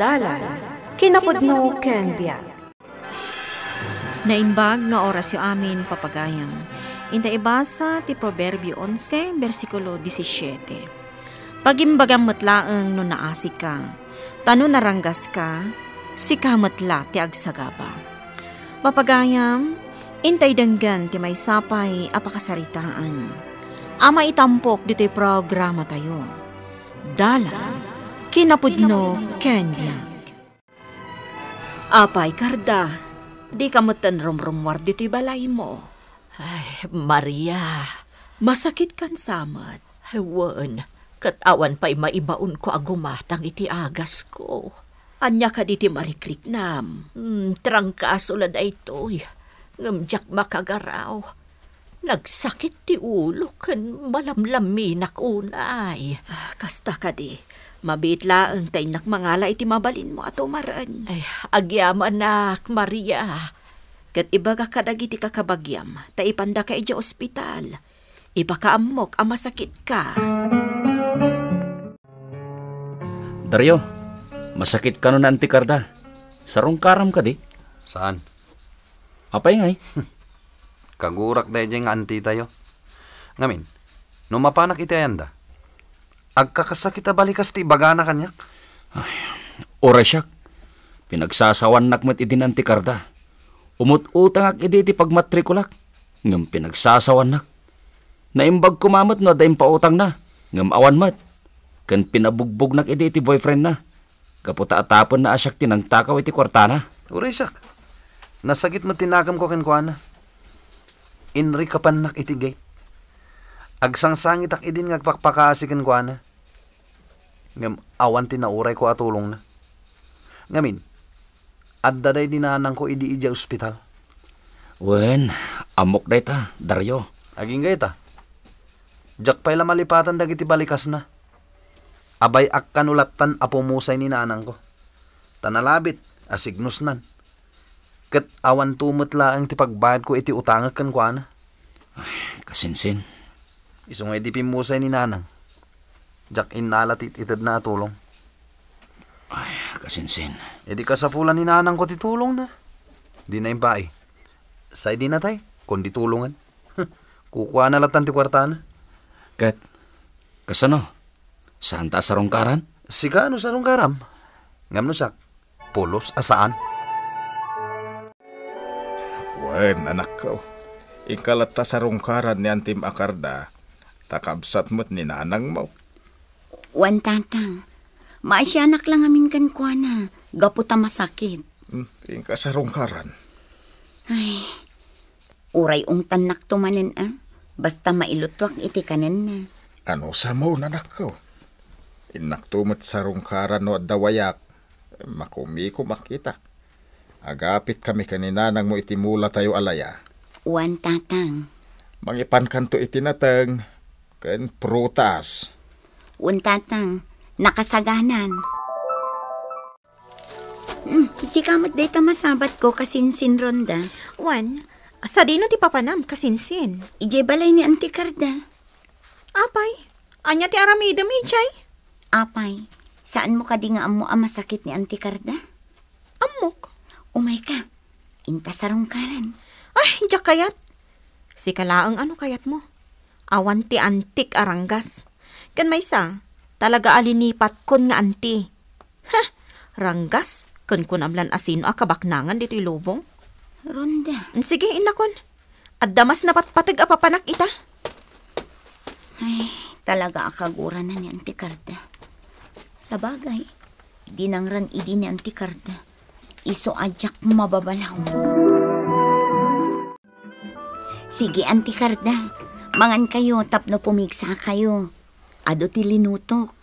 dalan, kinakudno ken biyag. Nainbag nga oras yo amin papagayam. Inta ibasa ti Proverbio 11 bersikulo 17. Pagimbagam matlaeng no naasi ka, tano naranggas ka, sika kamatla ti agsagaba. Papagayam, intay danggan ti may sapay apakasaritaan. Ama itampok dito'y programa tayo. Dala. Dala kinapudno, Kenya. Apay, Karda, di kamutan rumrumwar dito'y balay mo. Ay, Maria. Masakit kan samat. Hawan, katawan pa'y maibaon ko agumatang iti agas ko. Anya ka diti marikrik nam. Mm, trangkaso la da ito'y. Ngamjak makagaraw. Nagsakit ti ulo kan malamlamin akunay. Ah, kasta ka di. Mabiit laang tay nakmangala iti mabalin mo ato maran. Ay, agyaman anak, Maria. Kat iba ka kadagiti kakabagyam, ta ipanda ka iti ospital. Iba ka amok, amasakit ka. Dario, masakit ka nun anti karda. Sarong karam ka di. Saan? Apay ngay. Kagurak da nga anti tayo. Ngamin, numapanak iti ayanda. Agkakasakit balikas ti bagana kanyak. Ay, ora siya. Pinagsasawan nakmat idin ti karda. Umut-utang ak idi ti pagmatrikulak. Ngam pinagsasawan nak. Naimbag kumamat na daim pautang na. Ngam awan mat. Kan pinabugbog nak idi ti boyfriend na. Kaputa atapon na asyak tinangtakaw iti kwartana. Uri siya. Nasagit matinagam ko kan kuana. Inri nak iti gate. Agsangsangit ak idin ngagpakpakasikin ko ana. Ngam, awan tinauray ko atulong na. Ngamin, at daday dinanang ko idi ija ospital. Wen, amok day ta, Dario. Aging gay ta. Jack pa'y malipatan dagiti balikas na. Abay ak kanulatan apumusay ni nanang ko. Tanalabit, asignos nan. Kat awan tumutla ang tipagbayad ko iti utangakan ko ana. Ay, kasinsin. Isong edipin mo sa ni nanang. Jack in alat ititid na tulong. Ay, kasinsin. E di kasapulan ni nanang ko titulong na. Di na yung bae. Say di na tay, kundi tulungan. Kukuha na latan ti kwartana. Kat, kasano? Saan ta sarongkaran? karan? Sika ano sarong Ngam no sak, polos asaan? Wen, anak ko. Ikalata sarong karan ni Antim Akarda Takabsat mo't ninanang mo. Wan tatang, maasyanak lang amin kan kwa na, ta masakit. Hmm, kasarong karan. Ay, uray ung tanak tumanan ah. Basta mailutwak iti kanan na. Ano sa mo, nanak ko? Inaktumat sa rungkaran no dawayak, makumiko makita. Agapit kami kanina nang mo itimula tayo alaya. Uwan tatang. Mangipan kanto itinatang, Ken prutas. Untatang, nakasaganan. Mm, si kamat day masabat ko kasinsin ronda. Wan, sa dino ti papanam kasinsin. Ije balay ni Antikarda. Apay, anya ti aramida mi chay? Apay, saan mo ka nga amo ang masakit ni Antikarda? Amok. Umay ka, intasarong karan. Ay, diyak kayat. Si kalaang ano kayat mo? awanti-antik aranggas. Kan maysa, talaga alinipat kun nga anti. Ha, ranggas, kun kun amlan asino akabaknangan dito lubong. Ronda. Mm, sige, inakon. At damas na patpatag apapanak ita. Ay, talaga akagura na ni Auntie Carda. Sa bagay, dinangran idi ni Auntie Carda. Iso ajak mababalaw. Sige, Auntie Carda. Mangan kayo, tapno pumigsa kayo. Ado ti linutok.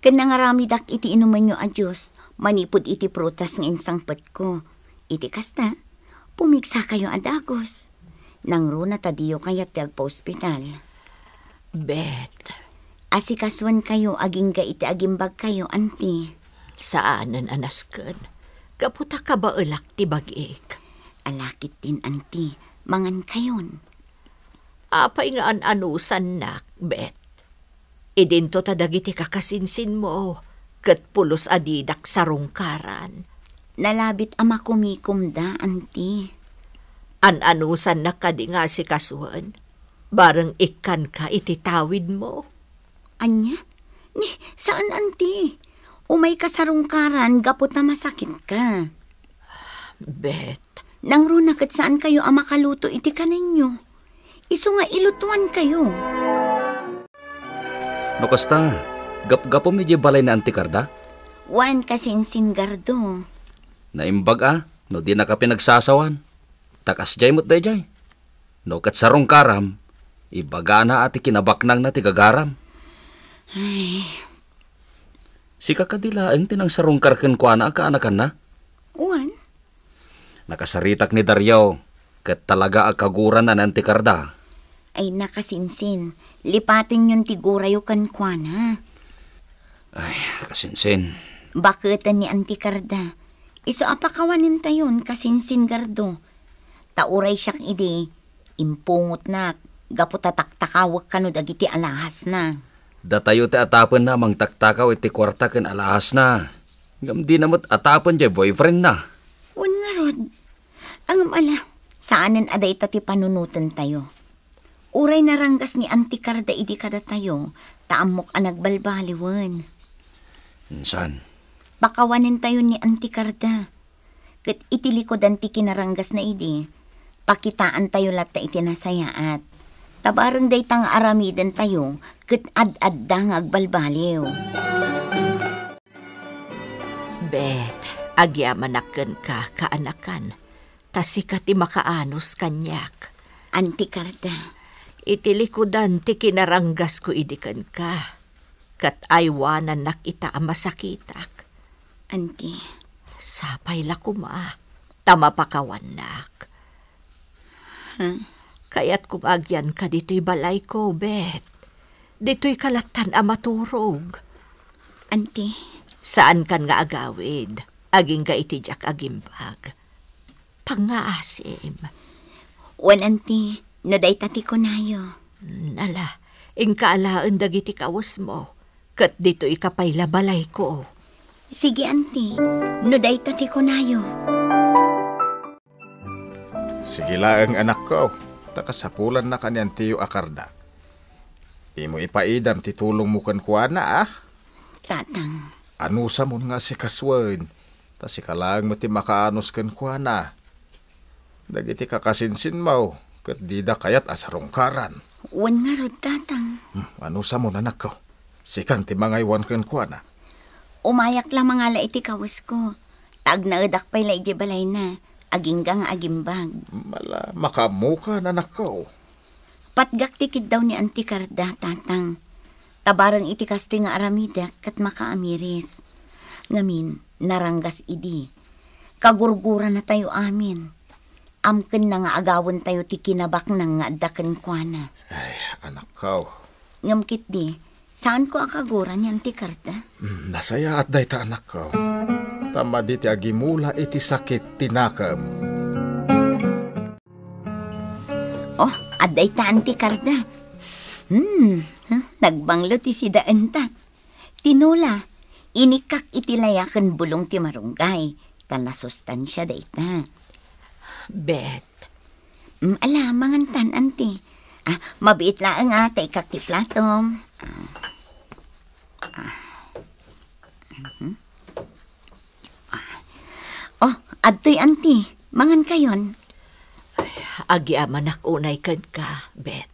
Kanang rami dak iti inuman nyo a Diyos, manipod iti prutas ng insang ko. Iti kasta, pumigsa kayo adagos. Nang runa tadiyo kayat ti agpa ospital. Bet. Asikaswan kayo, agingga iti agimbag kayo, anti. Saanan anaskan? Kaputa ka ba ulak ti bagik? Alakit din, anti. Mangan kayon Apay nga an-anusan na, bet. Idinto ta dagiti kakasinsin mo, kat pulos adidak sarungkaran. Lalabit ama kumikom da, anti. An-anusan na kadi nga si kasuan. Barang ikan ka ititawid mo. Anya? Ni, saan, anti? Umay ka sarungkaran, gapot na masakit ka. Bet. Nang runakat saan kayo ama kaluto iti ka ninyo? Iso nga ilutuan kayo. No kasta, gapgapo medyo balay na antikarda? Wan kasinsin gardo. Naimbag ah, no di na ka pinagsasawan. Takas jay mo't dayjay. No kat karam, ibaga na ati kinabaknang na tigagaram. Ay. Si kakadila ang tinang sarong karken kwa na akaanakan na? Wan? Nakasaritak ni Daryaw, kat talaga akaguran na nantikarda ay nakasinsin. Lipatin yung tigura yung kankwana. Ay, kasinsin. Bakitan ni Auntie Carda. Iso apakawanin tayon kasinsin gardo. Tauray siyak ide. Impungot na. Gaputataktakawak kanud agiti alahas na. Datayo ti atapan na mang taktakaw iti kwarta ken alahas na. Gamdi namot atapan jay boyfriend na. Unarod. Ang mala, saanan aday ta ti panunutan tayo Uray naranggas ni Antikar da idi kada tayo, taamok ang nagbalbaliwan. Insan? Bakawanin tayo ni Antikarda. Kat itilikod ang tikinaranggas na idi, pakitaan tayo lahat na itinasayaat. Tabarang day tang aramidan tayo, kat ad-ad da ngagbalbaliw. Bet, agyamanakan ka kaanakan, tasika ti makaanos kanyak. Antikarda. Itilikodan ti kinaranggas ko idikan ka. Kat aywanan nakita ang masakitak. Anti. Sapay la kuma. Tama pa kawanak. Huh? Kaya't kumagyan ka dito'y balay ko, bet. Dito'y kalatan ang maturog. Anti. Saan kan nga agawid? Aging ka itijak agimbag. Pangaasim. Wan, well, anti nadaitati ko nayo. Nala, mm, ingkaalaan dagiti kawas mo. Kat dito ikapay labalay ko. Sige, auntie. Nadaitati ko nayo. Sige laeng, anak ko. Takasapulan na kanyan tiyo akarda. Imo ipaidam titulong mukan ko na ah. Tatang. Anusa mo nga si kaswan. Ta si kalang mati makaanos kan ko na. Dagiti kakasinsin mo Kadida kayat asarongkaran. Wan nga rod, tatang. Hmm, ano sa mo nanak ko? Sikan ti mga iwan kan kwa na. Umayak lang mga iti kawas ko. Tag na adak pa'y laigi balay na. Aginggang agimbag. Mala, makamuka na nakaw. Patgak tikid daw ni Antikarda, tatang. Tabaran iti kasti nga aramida kat makaamiris. Ngamin, naranggas idi. Kagurgura na tayo amin amken na nga agawon tayo ti kinabak na nga daken kuana. Ay, anak kaw. Ngamkit di, saan ko akaguran yan ti karta? Mm, nasaya at day ta anak kaw. Tama di ti agimula iti sakit tinakam. Oh, at ta anti karta. Hmm, huh? nagbanglo ti si daan ta. Tinula, inikak itilayakan bulong ti marunggay. Tala sustansya day ta. Bet. Mm, ala, mangantan, anti. Ah, mabiit la ang ate, ah, kaktiplatom. Ah. Ah. Mm-hmm. Ah. Oh, adtoy, anti, Mangan kayon. Ay, agi amanak ah, unay kan ka, Bet.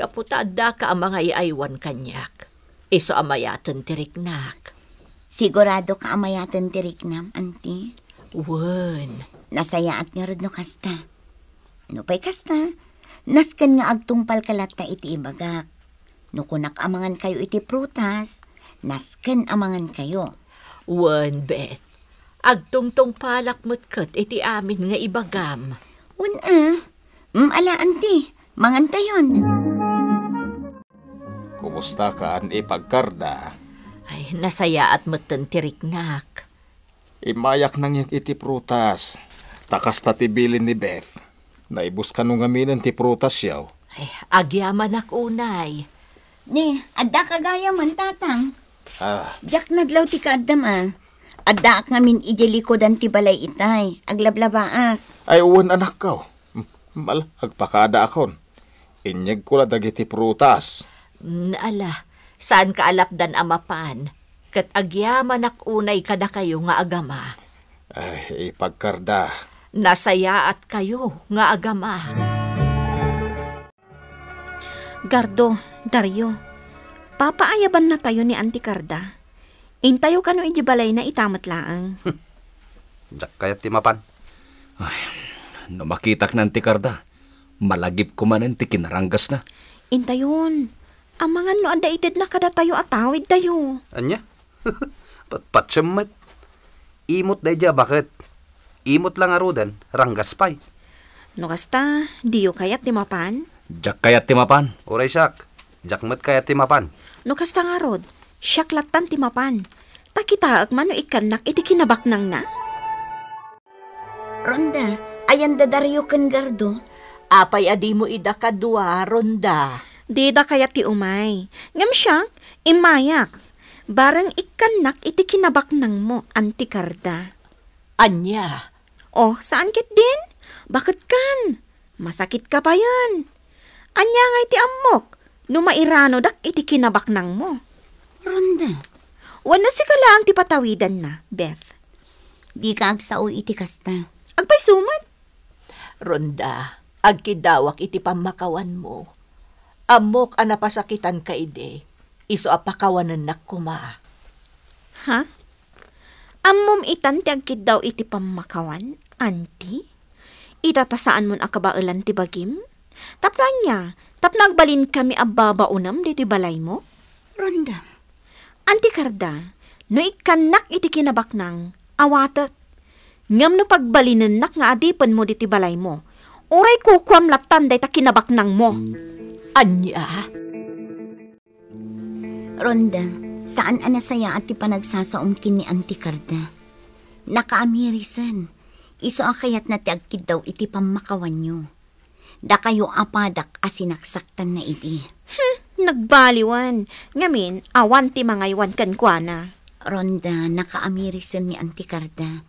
Kaputada ka ang ah, mga iaywan kanyak. Iso amayatan tiriknak. Sigurado ka amayatan tiriknam, ante? Won. Nasaya at nga no kasta. No pa'y kasta, naskan nga agtungpal kalat na iti ibagak. No kunak amangan kayo iti prutas, nasken amangan kayo. Wan bet, agtungtong palakmat kat iti amin nga ibagam. Wan ah, maalaan mm, ti, manganta yun. Kumusta ka, ipagkarda? Ay, nasaya at nak. Imayak nang yung iti prutas. Takas ta tibilin ni Beth. Naibos ka nung aminan ti prutas yaw. Ay, agyaman ak unay. Ni, adda kagaya man tatang. Ah. Jak nadlaw ti kaadam ah. Adda ak namin dan ti balay itay. Aglablaba ak. Ay, uwan anak ka. Mal, agpakada akon. Inyag ko la dagiti prutas. Naala, mm, saan ka alapdan amapan? Kat agyaman ak unay kada kayo nga agama. Ay, ipagkarda. Nasaya at kayo nga agama. Gardo, Dario, papaayaban na tayo ni Auntie Carda. Intayo ka no ijibalay na itamat laang. Kaya timapan. Ay, no makitak na Auntie Carda, malagip ko man ang tikinaranggas na. Intayon, amangan no anda itid na kada tayo atawid tayo. Anya? Patsyamit. Imot na bakit? Imot lang arudan, ranggas pay. No kasta, diyo kayat timapan? Jak kayat timapan. Oray siyak, jak mat kayat timapan. No kasta nga rod, siyak latan timapan. Takita agman no ikanak iti kinabak nang na. Ronda, ayan dadaryo kan gardo. Apay adi mo ida kadua, Ronda. da kayat ti umay. Ngam syak, imayak. Barang ikanak iti kinabak nang mo, antikarda. Anya, Oh, saan kit din? Bakit kan? Masakit ka pa yan. Anya nga iti amok, numairano dak iti kinabak nang mo. Ronda. Wala si kala ang tipatawidan na, Beth. Di ka agsao iti kasta. Agpay sumat. Ronda, agkidawak iti pamakawan mo. Amok ang napasakitan ka ide. Iso apakawanan na kuma. Ha? Amom itan ti agkidaw iti pamakawan, Anti? Itatasaan mo akabaulan ti bagim? Tapna niya, tapna agbalin kami ababa unam dito balay mo? Ronda. Anti Karda, no ikanak iti kinabaknang, awatak. Ngam no pagbalinan nak nga adipan mo dito balay mo. Uray kukwam latan day ta kinabaknang mo. Anya? Ronda, saan anasaya at panagsasaumkin ni Antikarda? Nakaamirisan. Iso ang kayat na tiagkid daw iti pamakawan nyo. Da kayo apadak asinaksaktan na iti. Hmm, nagbaliwan. Ngamin, awan ti mangaywan kan kuana. Ronda, nakaamirisan ni Antikarda.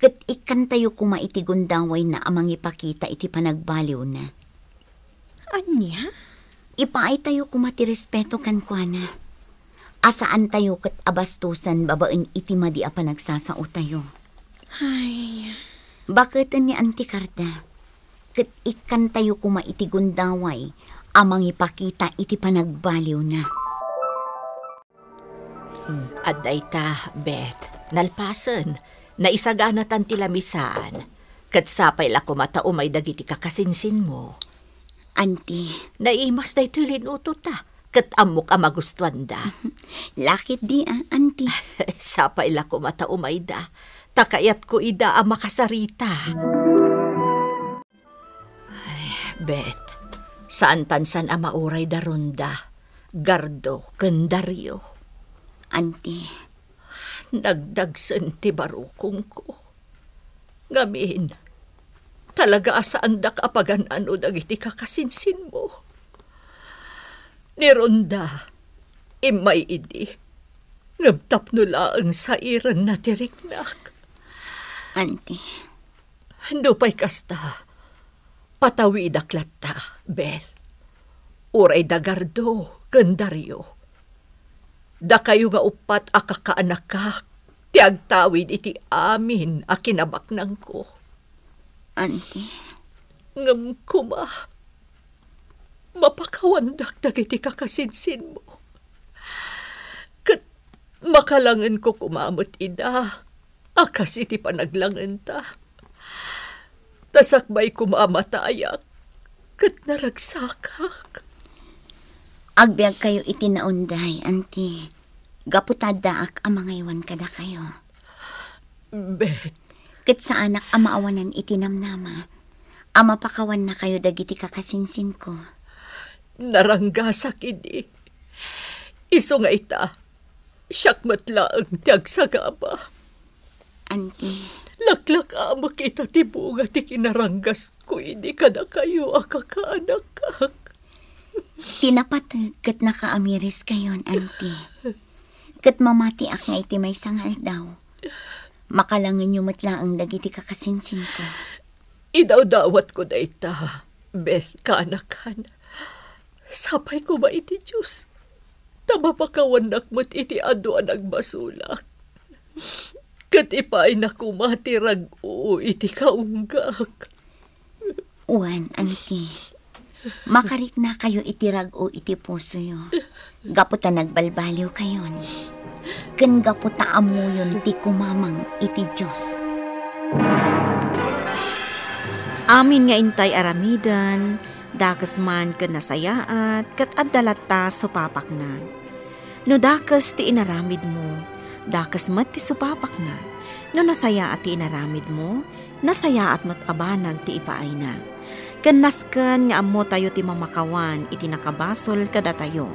Kat ikan tayo kuma iti gundaway na amang ipakita iti panagbaliw na. Anya? Ipaay tayo kuma ti respeto kan kuana. Asaan tayo kat abastusan babaen iti madi a panagsasao tayo. Ay... Bakit ni Auntie Carta? Kat ikan tayo kumaitigon daway, amang ipakita iti panagbaliw na. Hmm, aday ta, Beth, nalpasan, naisaganat ang tilamisaan, kat sapay la kumata umay dagiti kakasinsin mo. Auntie. Naimas day tulin utot ta, kat amok ang magustuan da. Lakit di, ah, auntie. sapay la kumata umay da, Takayat ko ida ang makasarita. Ay, Bet, saan tansan ang mauray darunda? Gardo, kandaryo. Auntie. Nagdagsan ti barukong ko. Ngamin, talaga asaan da kapagan ano dagiti kakasinsin mo. Ni Ronda, imay idi, nabtap nula ang sairan na tiriknak auntie. Dupay kasta. Patawi daklat ta, Beth. Uray dagardo, gandaryo. Da kayo nga upat akakaanak ka, tiag tawid iti amin, a kinabaknang ko. Auntie. Ngam kuma, mapakawan dakdag iti kakasinsin mo. Kat makalangan ko kumamot ida Akas ah, iti panaglangan ta. Tasakbay kumamatayak, kat naragsakak. Agbiag kayo iti anti. Gaputadaak ang mga iwan kada kayo. Bet. Kat sa anak amaawanan iti Ama pakawan na kayo dagiti kakasinsin ko. Naranggasak idi. Iso nga ita. Siyak matlaang nagsagaba auntie. look, amak ita ti buga ti kinaranggas ko idi kada kayo akakaanak ka. Tinapat kat nakaamiris kayon, auntie. Kat mamati ak nga iti may sangal daw. Makalangin yung matla ang dagiti kakasinsin ko. Idawdawat ko na ita, bes kanakan. Sapay ko ba iti Diyos? Tama pa kawanak mo't iti ado ang nagbasulak. Kat ipay na kumatirag o iti kaunggak. Uwan, auntie. Makarik na kayo itirag o iti puso yo. Gaputa nagbalbaliw kayon. Ken gaputa amuyon ti kumamang iti Diyos. Amin nga intay aramidan, dakas man ken nasayaat, kat adalat ta so papak na. No dakas ti inaramid mo, Dakas mat ti supapak na, no nasaya at ti inaramid mo, nasaya at matabanag ti ipaay na. Kanaskan nga amo tayo ti mamakawan, iti nakabasol kada tayo,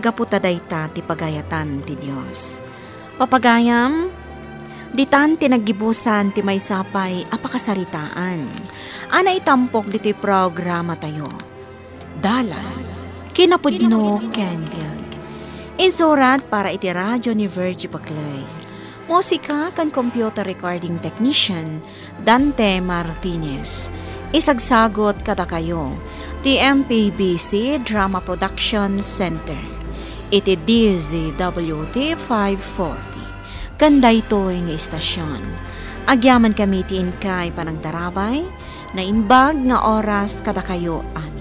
gaputa dayta ti pagayatan ti Dios. Papagayam, ditan tinagibusan ti may sapay apakasaritaan. Ana itampok dito'y programa tayo. Dala, kinapudno, Kenbiag. Insurat para iti radyo ni Virgie Paclay. Musika kan computer recording technician Dante Martinez. Isagsagot kada kayo ti Drama Production Center. Iti DZWT 540. Kanda ito nga istasyon. Agyaman kami ti inkay panang tarabay na inbag nga oras kada kayo amin.